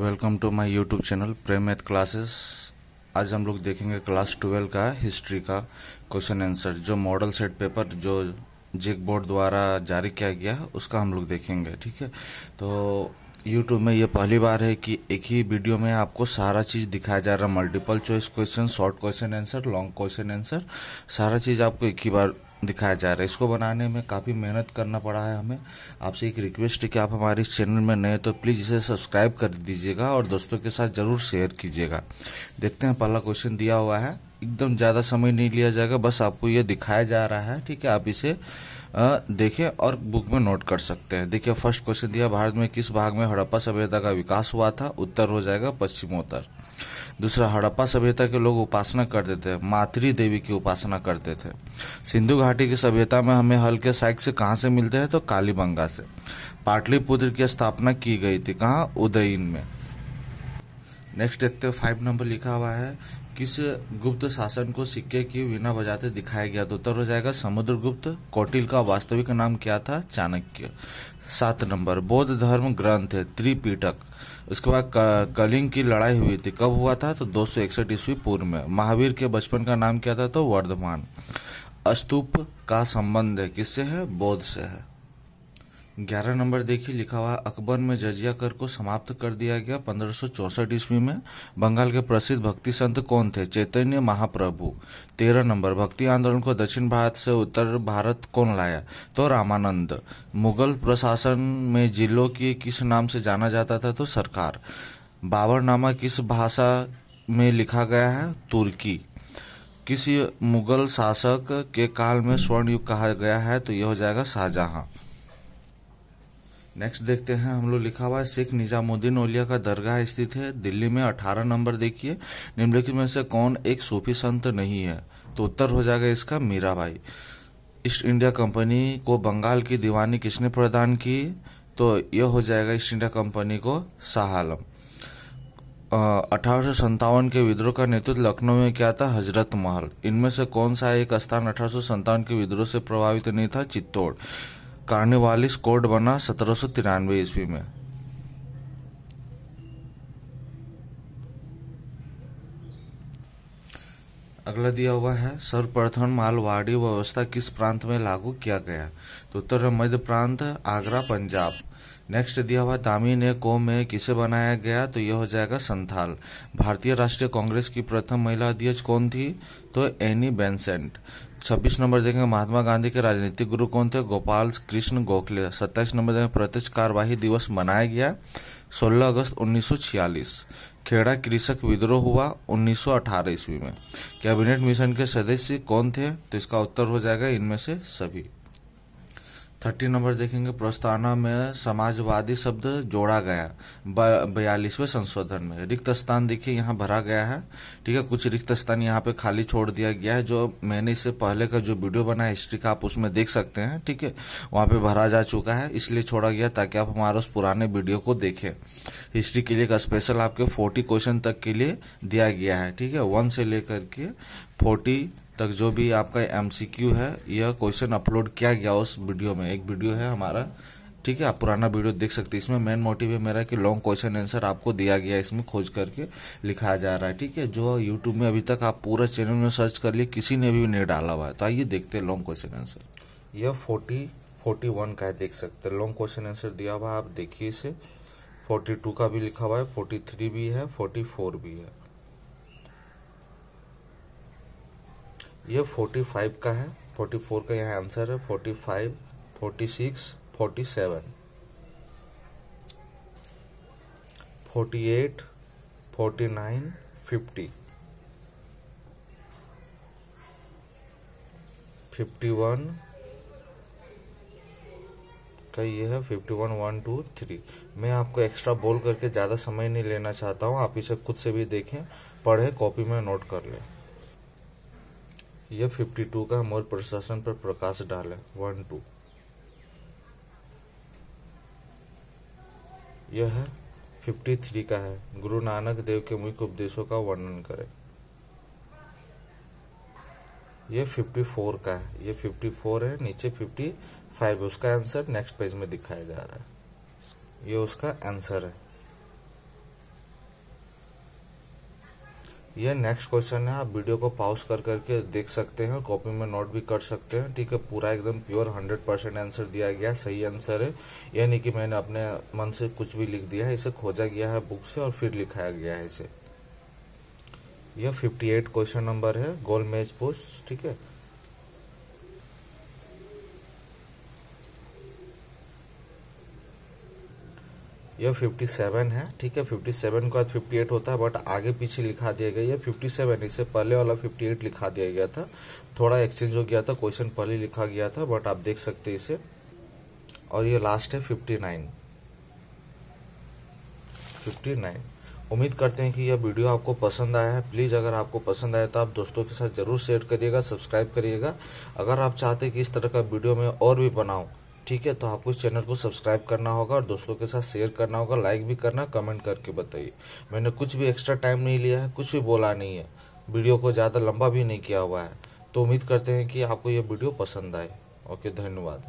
welcome to my YouTube channel Prem classes आज हम लोग देखेंगे क्लास ट्वेल्व का हिस्ट्री का क्वेश्चन आंसर जो मॉडल सेट पेपर जो जिक बोर्ड द्वारा जारी किया गया है उसका हम लोग देखेंगे ठीक है तो यूट्यूब में ये पहली बार है कि एक ही वीडियो में आपको सारा चीज़ दिखाया जा रहा है multiple choice question short question answer long question answer सारा चीज़ आपको एक ही बार दिखाया जा रहा है इसको बनाने में काफ़ी मेहनत करना पड़ा है हमें आपसे एक रिक्वेस्ट है कि आप हमारे इस चैनल में नए तो प्लीज़ इसे सब्सक्राइब कर दीजिएगा और दोस्तों के साथ ज़रूर शेयर कीजिएगा देखते हैं पहला क्वेश्चन दिया हुआ है एकदम ज़्यादा समय नहीं लिया जाएगा बस आपको ये दिखाया जा रहा है ठीक है आप इसे देखें और बुक में नोट कर सकते हैं देखिए फर्स्ट क्वेश्चन दिया भारत में किस भाग में हड़प्पा सभ्यता का विकास हुआ था उत्तर हो जाएगा पश्चिमोत्तर दूसरा हड़प्पा सभ्यता के लोग उपासना करते थे मातृ देवी की उपासना करते थे सिंधु घाटी की सभ्यता में हमें हल्के साइक से कहाँ से मिलते हैं तो कालीबंगा से पाटलिपुत्र की स्थापना की गई थी कहाँ उदयीन में नेक्स्ट देखते हो फाइव नंबर लिखा हुआ है किस गुप्त शासन को सिक्के की बिना बजाते दिखाया गया तो उत्तर हो जाएगा समुद्रगुप्त कौटिल का वास्तविक नाम क्या था चाणक्य सात नंबर बौद्ध धर्म ग्रंथ त्रिपीटक उसके बाद कलिंग की लड़ाई हुई थी कब हुआ था तो दो सौ इकसठ ईस्वी पूर्व में महावीर के बचपन का नाम क्या था तो वर्धमान स्तूप का संबंध किससे है बौद्ध से है ग्यारह नंबर देखिए लिखा हुआ अकबर में जजिया कर को समाप्त कर दिया गया पंद्रह ईस्वी में बंगाल के प्रसिद्ध भक्ति संत कौन थे चैतन्य महाप्रभु तेरह नंबर भक्ति आंदोलन को दक्षिण भारत से उत्तर भारत कौन लाया तो रामानंद मुगल प्रशासन में जिलों की किस नाम से जाना जाता था तो सरकार बाबरनामा किस भाषा में लिखा गया है तुर्की किसी मुगल शासक के काल में स्वर्ण युग कहा गया है तो यह हो जाएगा शाहजहां नेक्स्ट देखते हैं हम लोग लिखा हुआ है सिख निजामुद्दीन ओलिया का दरगाह स्थित है दिल्ली में अठारह नंबर देखिए निम्नलिखित में से कौन एक सूफी संत नहीं है तो उत्तर हो जाएगा इसका मीराबाई ईस्ट इंडिया कंपनी को बंगाल की दीवानी किसने प्रदान की तो यह हो जाएगा ईस्ट इंडिया कंपनी को शाह आलम अठारह के विद्रोह का नेतृत्व लखनऊ में क्या था हजरत महल इनमें से कौन सा एक स्थान अठारह के विद्रोह से प्रभावित नहीं था चित्तौड़ कार्निवालिस कोड बना सत्रह सौ तिरानवे ईस्वी में अगला दिया हुआ है सर्वप्रथम मालवाड़ी व्यवस्था किस प्रांत में लागू किया गया तो उत्तर मध्य प्रांत आगरा पंजाब नेक्स्ट दिया हुआ दामी ने को में किसे बनाया गया तो यह हो जाएगा संथाल भारतीय राष्ट्रीय कांग्रेस की प्रथम महिला अध्यक्ष कौन थी तो एनी बेंसेंट छब्बीस नंबर देखेंगे महात्मा गांधी के राजनीतिक गुरु कौन थे गोपाल कृष्ण गोखले सत्ताईस नंबर देखेंगे प्रत्यक्ष कार्यवाही दिवस मनाया गया 16 अगस्त 1946 खेड़ा कृषक विद्रोह हुआ 1918 ईस्वी में कैबिनेट मिशन के सदस्य कौन थे तो इसका उत्तर हो जाएगा इनमें से सभी थर्टी नंबर देखेंगे प्रस्तावना में समाजवादी शब्द जोड़ा गया बयालीसवें संशोधन में रिक्त स्थान देखिए यहाँ भरा गया है ठीक है कुछ रिक्त स्थान यहाँ पे खाली छोड़ दिया गया है जो मैंने इससे पहले का जो वीडियो बना है हिस्ट्री का आप उसमें देख सकते हैं ठीक है वहाँ पे भरा जा चुका है इसलिए छोड़ा गया ताकि आप हमारे उस पुराने वीडियो को देखें हिस्ट्री के लिए एक स्पेशल आपके फोर्टी क्वेश्चन तक के लिए दिया गया है ठीक है वन से लेकर के फोर्टी तक जो भी आपका एम है यह क्वेश्चन अपलोड किया गया उस वीडियो में एक वीडियो है हमारा ठीक है आप पुराना वीडियो देख सकते हैं इसमें मेन मोटिव है मेरा कि लॉन्ग क्वेश्चन आंसर आपको दिया गया है इसमें खोज करके लिखा जा रहा है ठीक है जो यूट्यूब में अभी तक आप पूरा चैनल में सर्च कर लिए किसी ने भी नहीं डाला हुआ है तो आइए देखते हैं लॉन्ग क्वेश्चन आंसर यह फोर्टी फोर्टी वन का है देख सकते हैं लॉन्ग क्वेश्चन आंसर दिया हुआ है आप देखिए इसे फोर्टी टू का भी लिखा हुआ है फोर्टी थ्री भी है फोर्टी फोर भी है ये 45 का है 44 का यहाँ आंसर है 45, 46, 47, 48, 49, 50, 51 का ये है 51, वन टू थ्री मैं आपको एक्स्ट्रा बोल करके ज़्यादा समय नहीं लेना चाहता हूँ आप इसे खुद से भी देखें पढ़ें कॉपी में नोट कर लें यह फिफ्टी टू का मोर प्रशासन पर प्रकाश डाले वन टू यह फिफ्टी थ्री का है गुरु नानक देव के मुख्य उपदेशों का वर्णन करें यह फिफ्टी फोर का है ये फिफ्टी फोर है नीचे फिफ्टी फाइव उसका आंसर नेक्स्ट पेज में दिखाया जा रहा है ये उसका आंसर है ये नेक्स्ट क्वेश्चन है आप वीडियो को पॉज कर करके देख सकते हैं और कॉपी में नोट भी कर सकते हैं ठीक है पूरा एकदम प्योर हंड्रेड परसेंट आंसर दिया गया सही आंसर है यानी नहीं कि मैंने अपने मन से कुछ भी लिख दिया है इसे खोजा गया है बुक से और फिर लिखाया गया है इसे यह 58 क्वेश्चन नंबर है गोल मेज पोस्ट ठीक है यह 57 है ठीक है 57 के बाद 58 होता है बट आगे पीछे लिखा दिया गया है 57 इससे पहले वाला 58 लिखा दिया गया था थोड़ा एक्सचेंज हो गया था क्वेश्चन पहले लिखा गया था बट आप देख सकते हैं इसे और ये लास्ट है 59 59 उम्मीद करते हैं कि यह वीडियो आपको पसंद आया है प्लीज़ अगर आपको पसंद आया तो आप दोस्तों के साथ ज़रूर शेयर करिएगा सब्सक्राइब करिएगा अगर आप चाहते कि इस तरह का वीडियो मैं और भी बनाऊँ ठीक है तो आपको इस चैनल को सब्सक्राइब करना होगा और दोस्तों के साथ शेयर करना होगा लाइक भी करना कमेंट करके बताइए मैंने कुछ भी एक्स्ट्रा टाइम नहीं लिया है कुछ भी बोला नहीं है वीडियो को ज़्यादा लंबा भी नहीं किया हुआ है तो उम्मीद करते हैं कि आपको यह वीडियो पसंद आए ओके धन्यवाद